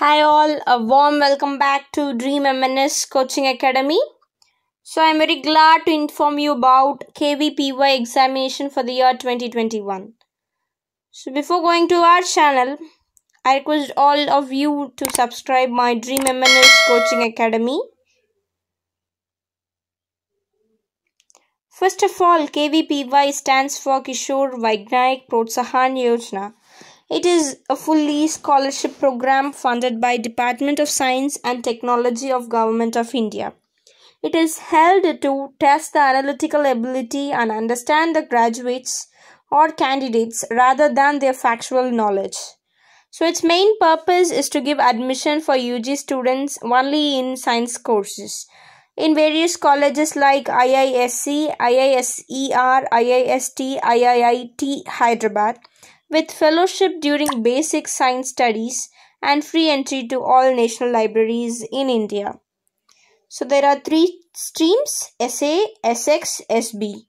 Hi all, a warm welcome back to Dream MNS Coaching Academy. So I'm very glad to inform you about KVPY examination for the year 2021. So before going to our channel, I request all of you to subscribe my Dream MNS Coaching Academy. First of all, KVPY stands for Kishore Vaignayak Protsahan Yojana it is a fully scholarship program funded by Department of Science and Technology of Government of India. It is held to test the analytical ability and understand the graduates or candidates rather than their factual knowledge. So, its main purpose is to give admission for UG students only in science courses. In various colleges like IISc, IISER, IIST, IIIT Hyderabad, with fellowship during basic science studies and free entry to all national libraries in India. So there are three streams SA, SX, SB.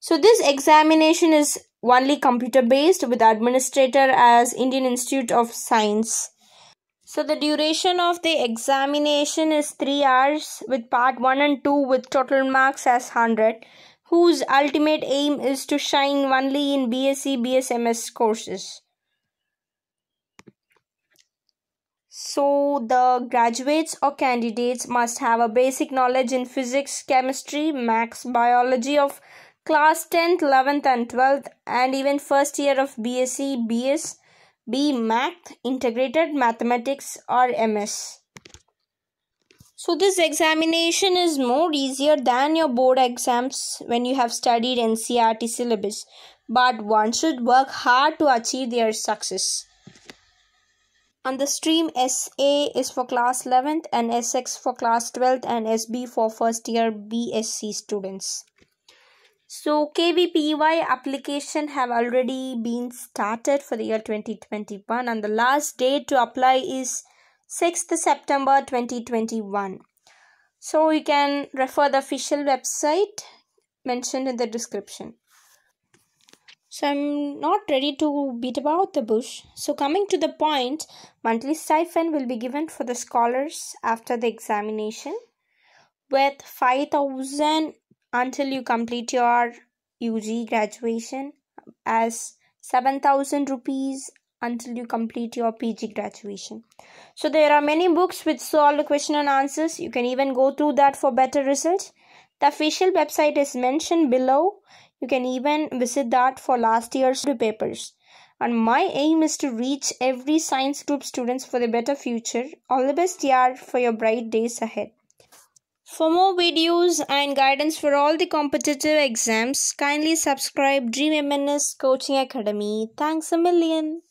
So this examination is only computer based with administrator as Indian Institute of Science. So the duration of the examination is 3 hours with part 1 and 2 with total marks as 100 whose ultimate aim is to shine only in BSc BSMS courses. So, the graduates or candidates must have a basic knowledge in physics, chemistry, maths, biology of class 10th, 11th, and 12th, and even first year of BSc, BS, B Integrated Mathematics, or MS. So this examination is more easier than your board exams when you have studied NCRT syllabus. But one should work hard to achieve their success. And the stream SA is for class 11th and SX for class 12th and SB for first year BSc students. So KVPY application have already been started for the year 2021 and the last date to apply is 6th September 2021. So you can refer the official website mentioned in the description. So I'm not ready to beat about the bush. So coming to the point, monthly stipend will be given for the scholars after the examination with 5000 until you complete your UG graduation as 7000 rupees until you complete your PG graduation. So there are many books which solve the question and answers. You can even go through that for better results. The official website is mentioned below. You can even visit that for last year's papers. And my aim is to reach every science group students for the better future. All the best year for your bright days ahead. For more videos and guidance for all the competitive exams, kindly subscribe Dream MNS Coaching Academy. Thanks a million.